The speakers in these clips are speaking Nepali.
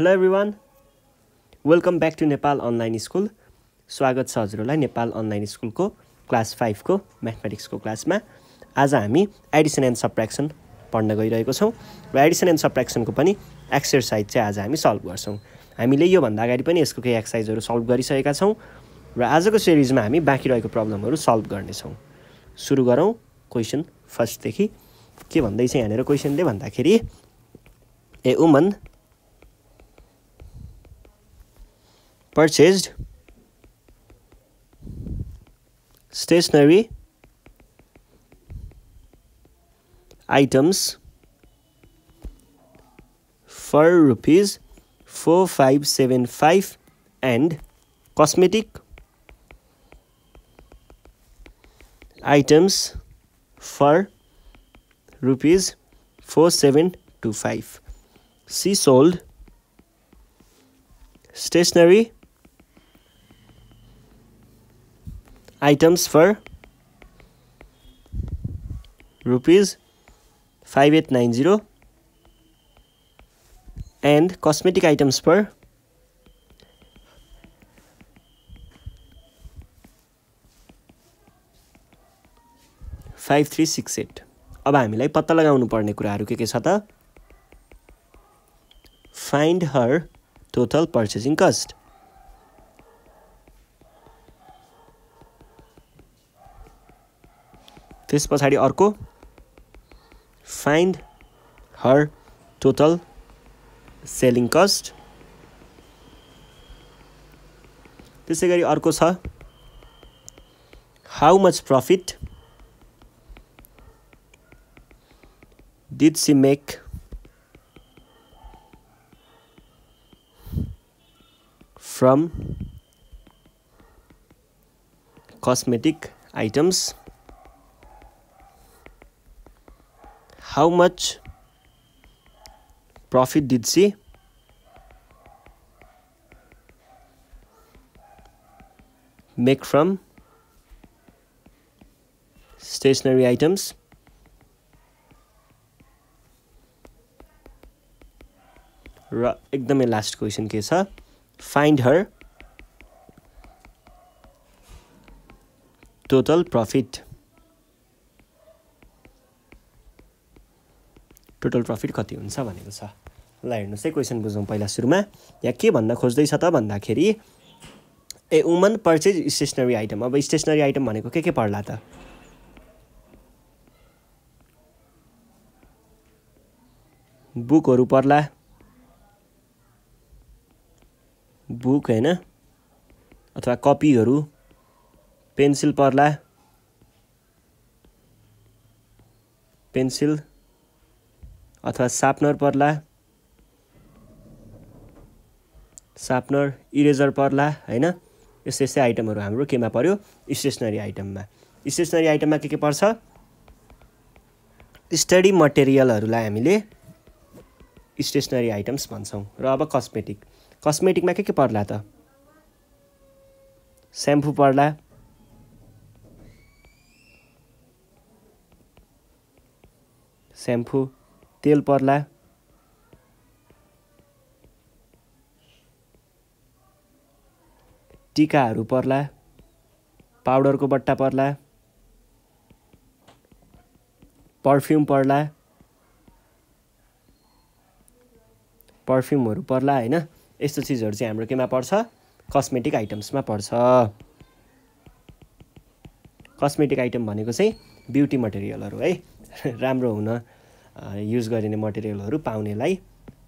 hello everyone welcome back to Nepal online school स्वागत छ हजुरहरूलाई नेपाल अनलाइन स्कुलको क्लास फाइभको म्याथमेटिक्सको क्लासमा आज हामी एडिसन एन्ड सप्रेक्सन पढ्न गइरहेको छौँ र एडिसन एन्ड सप्रेक्सनको पनि एक्सर्साइज चाहिँ आज हामी सल्भ गर्छौँ हामीले योभन्दा अगाडि पनि यसको केही एक्सर्साइजहरू सल्भ गरिसकेका छौँ र आजको सिरिजमा हामी बाँकी रहेको प्रब्लमहरू सल्भ गर्नेछौँ सुरु गरौँ क्वेसन फर्स्टदेखि के भन्दैछ यहाँनिर क्वेसनले भन्दाखेरि ए उमन purchased stationery items for rupees 4575 and cosmetic items for rupees 4725 she sold stationery five eight nine 5890 and cosmetic items for five three six eight अब हामीलाई पत्ता लगाउनु पर्ने कुराहरू के के छ त find her total purchasing cost त्यस पछाडि अर्को find her total selling cost त्यसै गरी अर्को छ how much profit did she make from cosmetic items how much profit did she make from stationary items र एकदमै लास्ट क्वेसन के छ find her total profit total profit कति हुन्छ भनेको छ ल हेर्नुहोस् है क्वेसन बुझौँ पहिला सुरुमा यहाँ के भन्न खोज्दैछ त भन्दाखेरि a woman purchase stationery item अब स्टेसनरी आइटम भनेको के के पर्ला त बुकहरू पर्ला बुक होइन अथवा कपीहरू पेन्सिल पर्ला पेन्सिल अथवा सापनर पर्ला सापनर इरेजर पर्ला होइन यस्तै यस्तै आइटमहरू हाम्रो केमा पर्यो स्टेसनरी आइटममा स्टेसनरी आइटममा के के पर्छ स्टडी मटेरियलहरूलाई हामीले स्टेसनरी आइटम्स भन्छौँ र अब कस्मेटिक कस्मेटिकमा के के पर्ला त स्याम्पू पर्ला स्याम्पू तेल पर्ला टिकाहरू पर्ला पाउडरको बट्टा पर्ला पर्फ्युम पर्ला पर्फ्युमहरू पर्ला होइन यस्तो चिजहरू चाहिँ हाम्रो केमा पर्छ कस्मेटिक आइटम्समा पर्छ कस्मेटिक आइटम भनेको चाहिँ ब्युटी मटेरियलहरू है राम्रो हुन युज गरिने मटेरियलहरू पाउनेलाई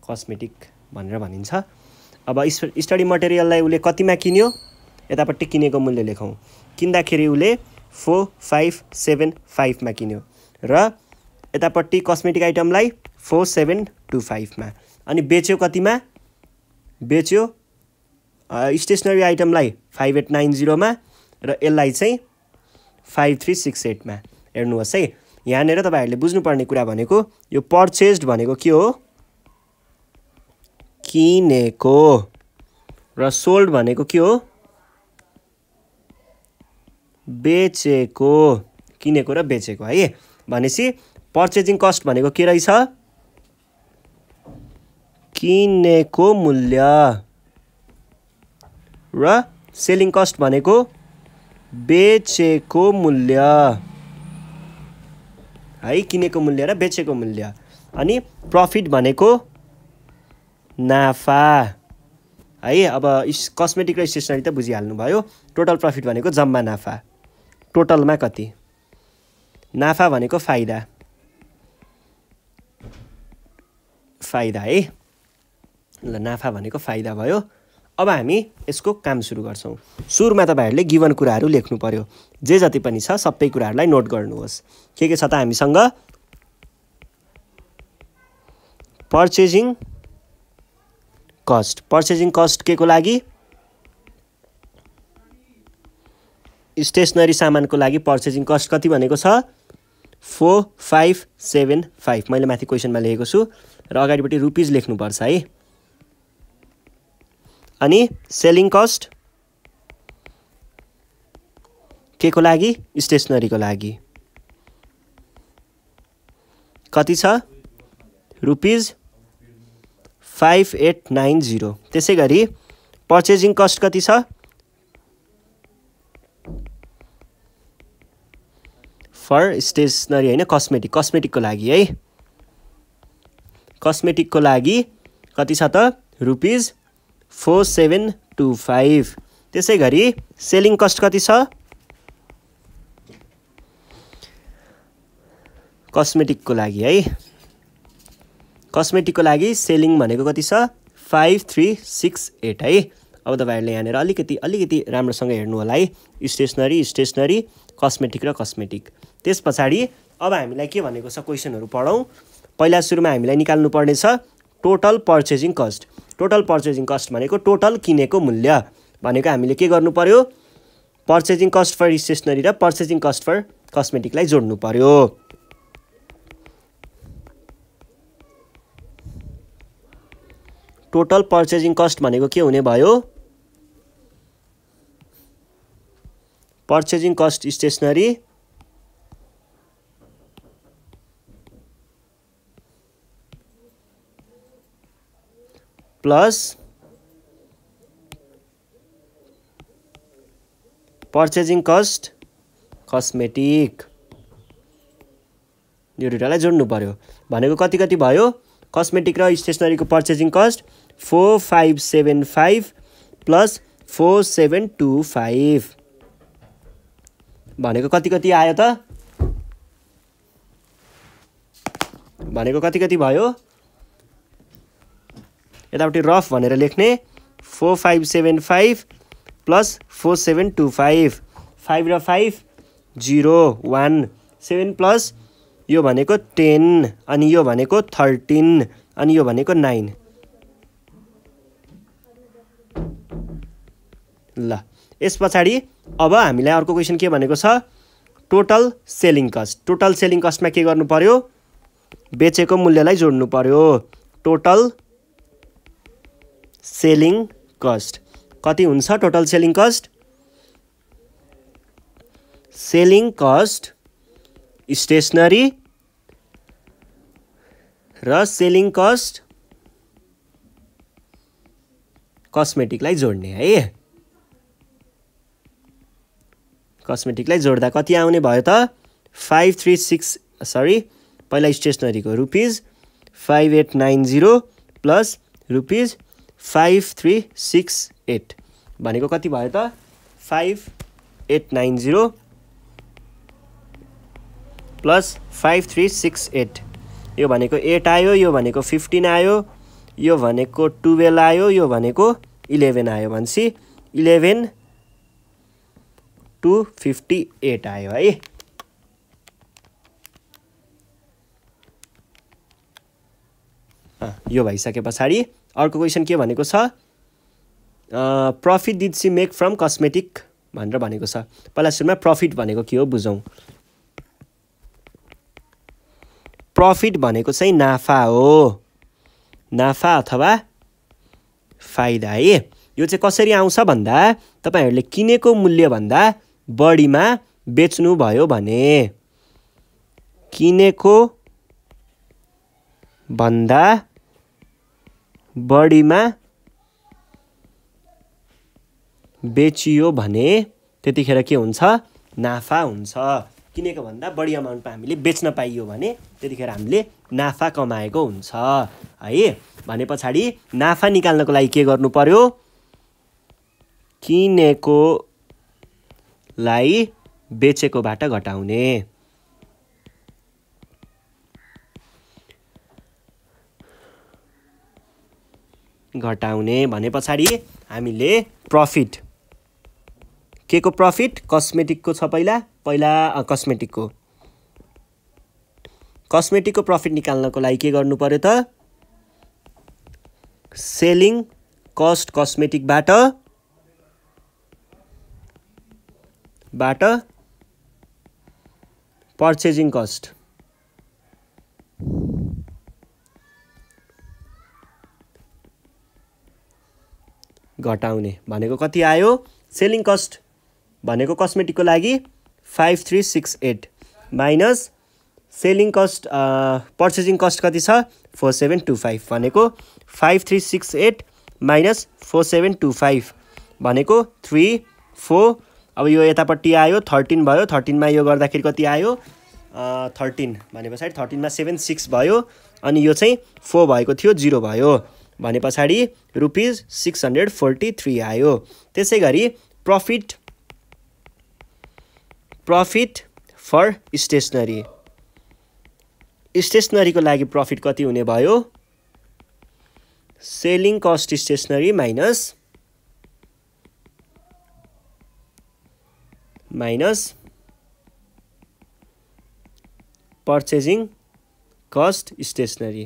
कस्मेटिक भनेर भनिन्छ अब स्टडी मटेरियललाई उसले कतिमा किन्यो यतापट्टि किनेको मूल्य लेखौँ किन्दाखेरि उसले फोर फाइभ सेभेन फाइभमा किन्यो र यतापट्टि कस्मेटिक आइटमलाई फोर सेभेन टू फाइभमा अनि बेच्यो कतिमा बेच्यो स्टेसनरी आइटमलाई फाइभ एट नाइन जिरोमा र यसलाई चाहिँ फाइभ थ्री सिक्स एटमा हेर्नुहोस् है यहाँनिर तपाईँहरूले बुझ्नुपर्ने कुरा भनेको यो पर्चेस्ड भनेको के हो किनेको र सोल्ड भनेको के हो बेचेको किनेको र बेचेको है भनेपछि पर्चेजिङ कस्ट भनेको के रहेछ किनेको मूल्य र सेलिङ कस्ट भनेको बेचेको मूल्य है किनेको मूल्य र बेचेको मूल्य अनि प्रफिट भनेको नाफा है अब इस कस्मेटिक र स्टेसनरी त बुझिहाल्नु भयो टोटल प्रफिट भनेको जम्मा नाफा टोटलमा कति नाफा भनेको फाइदा फाइदा है ल नाफा भनेको फाइदा भयो अब हामी यसको काम सुरु गर्छौँ सुरुमा तपाईँहरूले गिवन कुराहरू लेख्नु पऱ्यो जे जति पनि छ सबै कुराहरूलाई नोट गर्नुहोस् के के छ त हामीसँग पर्चेजिङ कस्ट पर्चेजिङ कस्ट के को लागि स्टेसनरी सामानको लागि पर्चेजिङ कस्ट कति भनेको छ फोर फाइभ सेभेन फाइभ मैले माथि क्वेसनमा लेखेको छु र अगाडिपट्टि रुपिज लेख्नुपर्छ है अनि सेलिङ कस्ट के को लागि स्टेसनरीको लागि कति छ rupees five eight nine zero त्यसै गरी पर्चेजिङ कस्ट कति छ फर स्टेसनरी होइन कस्मेटिक कस्मेटिकको लागि है कस्मेटिकको लागि कति छ त rupees four seven two five त्यसै गरी सेलिङ कस्ट कति छ कस्मेटिकको लागि है कस्मेटिकको लागि सेलिङ भनेको कति छ फाइभ थ्री सिक्स एट है अब तपाईँहरूले यहाँनिर अलिकति अलिकति राम्रोसँग हेर्नु होला है स्टेसनरी स्टेसनरी कस्मेटिक र कस्मेटिक त्यस पछाडि अब हामीलाई के भनेको छ क्वेसनहरू पढौँ पहिला सुरुमा हामीलाई निकाल्नु पर्नेछ total purchasing cost total purchasing cost भनेको टोटल किनेको मूल्य भनेको हामीले के गर्नु पर्यो पर्चेजिङ कस्ट फर स्टेसनरी र पर्चेजिङ कस्ट फर कस्मेटिकलाई जोड्नु पर्यो टोटल पर्चेजिङ कस्ट भनेको के हुने भयो purchasing cost stationery plus purchasing cost cosmetic यो दुइटालाई जोड्नु पऱ्यो भनेको कति कति भयो कस्मेटिक र स्टेसनरीको purchasing cost four five seven five plus four seven two five भनेको कति कति आयो त भनेको कति कति भयो यतापट्टि रफ भनेर लेख्ने four five seven five plus four seven two five five र five zero one seven plus यो भनेको टेन अनि यो भनेको थर्टिन अनि यो भनेको नाइन ल यस पछाडि अब हामीलाई अर्को क्वेसन के भनेको छ total selling cost total selling कस्टमा के गर्नु पर्यो बेचेको मूल्यलाई जोड्नु पर्यो टोटल सेलिङ कस्ट कति हुन्छ total selling cost selling cost stationery र सेलिङ कस्ट कस्मेटिकलाई जोड्ने है कस्मेटिकलाई जोड्दा कति आउने भयो त फाइभ थ्री सिक्स सरी पहिला स्टेसनरीको rupees five eight nine zero plus rupees five three six eight भनेको कति भयो त five eight nine zero plus five three six eight यो भनेको एट आयो यो भनेको फिफ्टिन आयो यो भनेको टुवेल्भ आयो यो भनेको इलेभेन आयो भनेपछि इलेभेन टु फिफ्टी एट आयो है यो भइसके पछाडि अर्को क्वेसन के भनेको छ profit did she make from cosmetic भनेर भनेको छ पहिला सुरुमा प्रफिट भनेको के हो बुझौँ प्रफिट भनेको चाहिँ नाफा हो नाफा अथवा फाइदा है यो चाहिँ कसरी आउँछ भन्दा तपाईँहरूले किनेको मूल्यभन्दा बढीमा बेच्नुभयो भने किनेको भन्दा बढीमा बेचियो भने त्यतिखेर के हुन्छ नाफा हुन्छ किनेको भन्दा बढी अमाउन्टमा हामीले बेच्न पाइयो भने त्यतिखेर हामीले नाफा कमाएको हुन्छ है भने पछाडि नाफा निकाल्नको लागि के गर्नु पर्यो किनेको लाई बेचेकोबाट घटाउने घटाउने भने पछाडि हामीले प्रफिट के को प्रफिट कस्मेटिकको छ पहिला पहिला कस्मेटिकको कस्मेटिकको प्रफिट निकाल्नको लागि के गर्नु पऱ्यो त सेलिङ कस्ट कस्मेटिकबाट बाट पर्चेजिङ कस्ट घटाउने भनेको कति आयो सेलिङ कस्ट भनेको कस्मेटिकको लागि five three six eight minus selling cost purchasing cost कति छ फोर सेभेन टू फाइभ भनेको five three six eight minus four seven two five भनेको थ्री फोर अब यो यतापट्टि आयो थर्टिन भयो थर्टिनमा यो गर्दाखेरि कति आयो थर्टिन भने पछाडि थर्टिनमा सेभेन सिक्स भयो अनि यो चाहिँ फोर भएको थियो जिरो भयो भने पछाडि rupees six hundred forty three आयो त्यसै गरी प्रफिट प्रफिट फर स्टेसनरी स्टेसनरीको लागि प्रफिट कति हुने भयो selling cost stationery minus minus purchasing cost stationery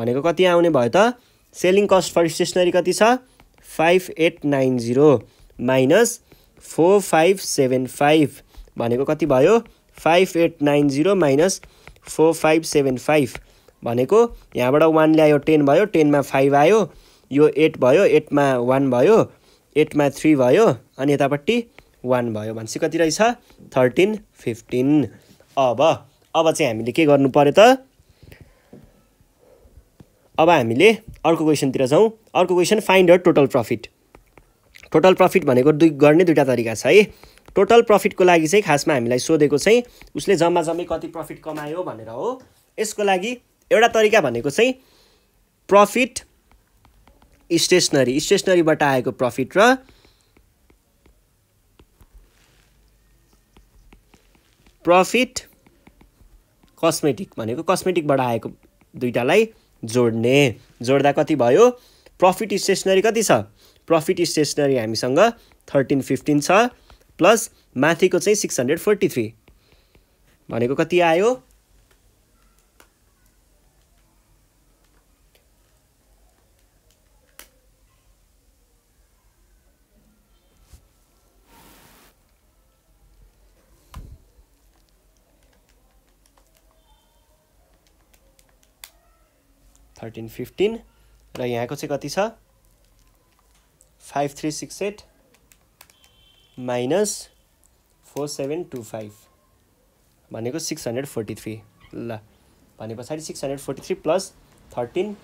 भनेको कति आउने भयो त सेलिङ कस्ट फर स्टेसनरी कति छ five eight nine zero minus four five seven five भनेको कति भयो five eight nine zero minus four five seven five भनेको यहाँबाट वान ल्यायो टेन भयो टेनमा फाइभ आयो यो एट भयो एटमा वान भयो एटमा थ्री भयो अनि यतापट्टि वान भयो भनेपछि कति रहेछ थर्टिन फिफ्टिन अब अब चाहिँ हामीले के गर्नु पऱ्यो त अब हामीले अर्को क्वेसनतिर जाउँ अर्को question find her total profit total profit भनेको दुई गर्ने दुईवटा तरिका छ है टोटल प्रफिटको लागि चाहिँ खासमा हामीलाई सोधेको चाहिँ उसले जम्मा जम्मै कति प्रफिट कमायो भनेर हो यसको लागि एउटा तरिका भनेको चाहिँ प्रफिट स्टेसनरी स्टेसनरीबाट आएको प्रफिट र प्रफिट कस्मेटिक भनेको कस्मेटिकबाट आएको दुइटालाई जोड्ने जोड्दा कति भयो प्रफिट स्टेसनरी कति छ प्रफिट स्टेसनरी हामीसँग थर्टिन फिफ्टिन छ प्लस माथिको चाहिँ सिक्स हन्ड्रेड फोर्टी थ्री भनेको कति आयो थर्टिन फिफ्टिन र यहाँको चाहिँ कति छ five three six eight minus four seven two five भनेको सिक्स हन्ड्रेड फोर्टी थ्री ल भने पछाडि six hundred forty three plus thirteen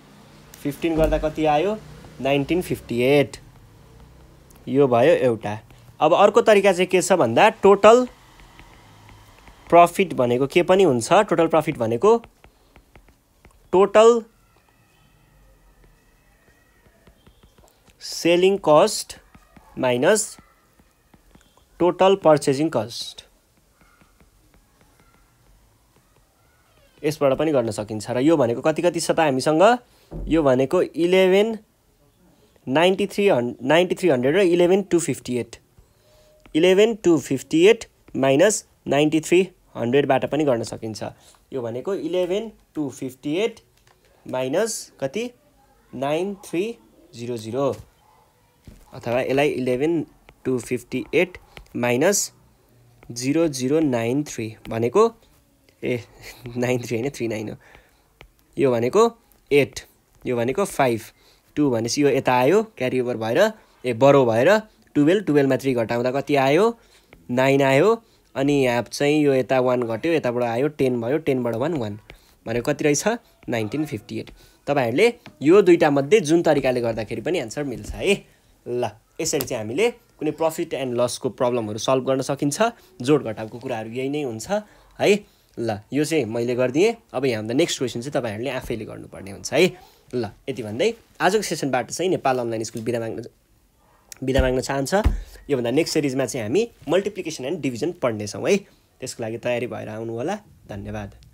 fifteen गर्दा कति आयो नाइन्टिन फिफ्टी एट यो भयो एउटा अब अर्को तरिका चाहिँ के छ भन्दा टोटल प्रफिट भनेको के पनि हुन्छ टोटल प्रफिट भनेको total selling cost minus total purchasing cost यसबाट पनि गर्न सकिन्छ र यो भनेको कति कति छ त हामीसँग यो भनेको इलेभेन नाइन्टी थ्री हन् नाइन्टी थ्री हन्ड्रेड र eleven two fifty eight eleven two fifty eight minus ninety three हन्ड्रेडबाट पनि गर्न सकिन्छ यो भनेको eleven two fifty eight minus कति नाइन थ्री जिरो जिरो अथवा यसलाई eleven two fifty eight minus zero zero nine three भनेको ए नाइन थ्री होइन थ्री नाइन हो यो भनेको एट यो भनेको फाइभ टू भनेपछि यो यता आयो क्यारी ओभर भएर ए बरो भएर टुवेल्भ टुवेल्भमा थ्री घटाउँदा कति आयो नाइन आयो अनि यहाँ चाहिँ यो यता वान घट्यो यताबाट आयो टेन भयो टेनबाट वान वान भनेको कति रहेछ नाइन्टिन फिफ्टी एट तपाईँहरूले यो दुइटामध्ये जुन तरिकाले गर्दाखेरि पनि एन्सर मिल्छ है ल यसरी चाहिँ हामीले कुनै प्रफिट एन्ड लसको प्रब्लमहरू सल्भ गर्न सकिन्छ जोड घटाउको कुराहरू यही नै हुन्छ है ल यो चाहिँ मैले गरिदिएँ अब यहाँ हाम्रो नेक्स्ट क्वेसन चाहिँ तपाईँहरूले आफैले गर्नुपर्ने हुन्छ है ल यति भन्दै आजको सेसनबाट चाहिँ नेपाल अनलाइन स्कुल बिदा माग्न बिदा माग्न चाहन्छ योभन्दा नेक्स्ट सिरिजमा चाहिँ हामी मल्टिप्लिकेसन एन्ड डिभिजन पढ्नेछौँ है त्यसको लागि तयारी भएर आउनु होला धन्यवाद